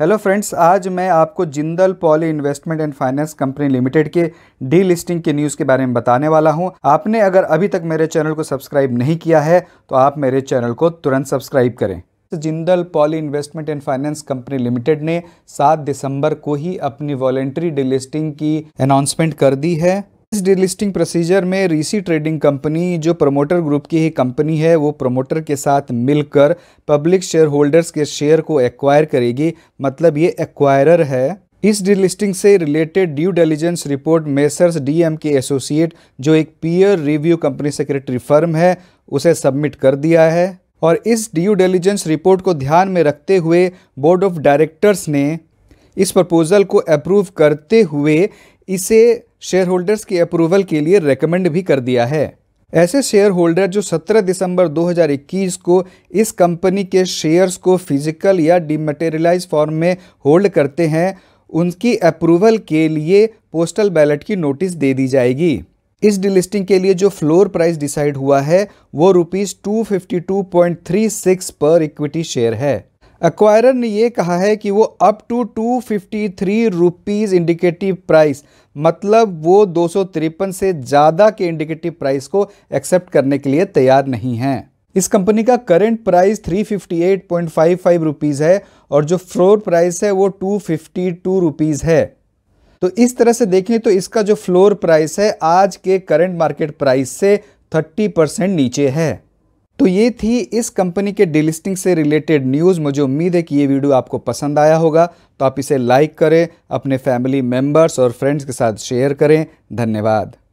hello friends आज मैं आपको Jindal poly investment and finance company limited के डी लिस्टिंग के न्यूज़ के बारे में बताने वाला हूं आपने अगर अभी तक मेरे चैनल को सब्सक्राइब नहीं किया है तो आप मेरे चैनल को तुरंत सब्सक्राइब करें तो Jindal poly investment and finance company limited ने 7 दिसंबर को ही अपनी वॉलेंट्री डिलिस्टिंग की अनाउंसमेंट कर दी है इस डिलिस्टिंग प्रोसीजर में रीसी ट्रेडिंग कंपनी जो प्रमोटर ग्रुप की ही कंपनी है वो प्रमोटर के साथ मिलकर पब्लिक शेयर होल्डर्स के शेयर को एक्वायर करेगी मतलब ये एक्वायरर है इस डिलिस्टिंग से related due diligence report Messrs D M एसोसिएट जो एक peer review company secretary firm है उसे सबमिट कर दिया है और इस ड्यू डेलीजेंस रिपोर्ट को ध्यान में रखते हुए बोर्ड ऑफ डायरेक्टर्स ने इस प्रपोज़ल को अप्रूव करते हुए इसे शेयर होल्डर्स की अप्रूवल के लिए रेकमेंड भी कर दिया है ऐसे शेयर होल्डर जो 17 दिसंबर 2021 को इस कंपनी के शेयर्स को फिजिकल या डिमटेरियलाइज फॉर्म में होल्ड करते हैं उनकी अप्रूवल के लिए पोस्टल बैलेट की नोटिस दे दी जाएगी इस डिलिस्टिंग के लिए जो फ्लोर प्राइस डिसाइड हुआ है वो रुपीज़ टू पर इक्विटी शेयर है एक्वायरर ने ये कहा है कि वो up to two fifty three rupees indicative price मतलब वो दो सौ तिरपन से ज़्यादा के इंडिकेटिव प्राइस को एक्सेप्ट करने के लिए तैयार नहीं है इस कंपनी का करंट प्राइस 358.55 रुपीस है और जो फ्लोर प्राइस है वो 252 रुपीस है तो इस तरह से देखें तो इसका जो फ्लोर प्राइस है आज के करंट मार्केट प्राइस से 30 परसेंट नीचे है तो ये थी इस कंपनी के डिलिस्टिंग से रिलेटेड न्यूज़ मुझे उम्मीद है कि ये वीडियो आपको पसंद आया होगा तो आप इसे लाइक करें अपने फैमिली मेम्बर्स और फ्रेंड्स के साथ शेयर करें धन्यवाद